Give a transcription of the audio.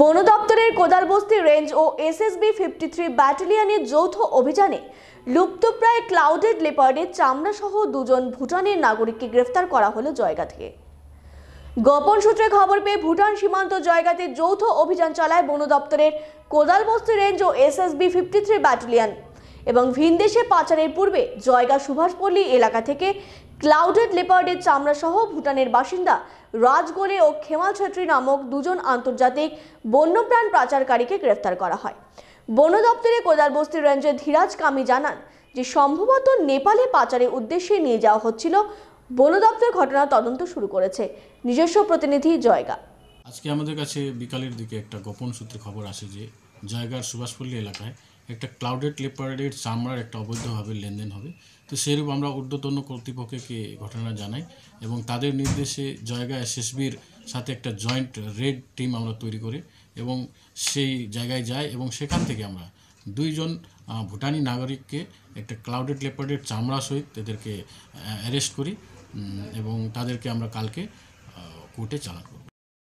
বন দপ্তরের কোদালবস্তি রেঞ্জ ও এসএসবি ফিফটি থ্রি ব্যাটালিয়ানের যৌথ অভিযানে লুপ্তপ্রায় ক্লাউডেড লেপার্ডের চামড়া সহ দুজন ভুটানের নাগরিককে গ্রেফতার করা হলো জয়গা থেকে গোপন সূত্রে খবর পেয়ে ভুটান সীমান্ত জয়গাতে যৌথ অভিযান চালায় বন দপ্তরের কোদালবস্তি রেঞ্জ ও এসএসবি ফিফটি থ্রি ব্যাটালিয়ান এবং ভিনদেশে পাচারের পূর্বে জয়গা সুভাষপল্লী এলাকা থেকে ক্লাউডেড লেপার্ডের চামড়া সহ ভুটানের বাসিন্দা রাজগোলে ও খেমাল ছত্রী নামক দুজন আন্তর্জাতিক বন্যপ্রাণ পাচারকারীকে গ্রেফতার করা হয় বন দপ্তরে কোদারবস্তি রেঞ্জের ধীরাজ কামি জানান যে সম্ভবত নেপালে পাচারের উদ্দেশ্যে নিয়ে যাওয়া হচ্ছিল বন দপ্তর ঘটনা তদন্ত শুরু করেছে নিজস্ব প্রতিনিধি জয়গা আজকে আমাদের কাছে বিকালের দিকে একটা গোপন সূত্রে খবর আসে যে জায়গার সুভাষপল্লী এলাকায় একটা ক্লাউডেড লেপার্ডের চামড়ার একটা অবৈধভাবে লেনদেন হবে তো সেরূপ আমরা ঊর্ধ্বতন কর্তৃপক্ষকে ঘটনা জানাই এবং তাদের নির্দেশে জায়গা এসএসবির সাথে একটা জয়েন্ট রেড টিম আমরা তৈরি করে এবং সেই জায়গায় যাই এবং সেখান থেকে আমরা দুইজন ভুটানি নাগরিককে একটা ক্লাউডেড লেপার্ডের চামড়া সহিত তাদেরকে অ্যারেস্ট করি এবং তাদেরকে আমরা কালকে কোর্টে চালান করব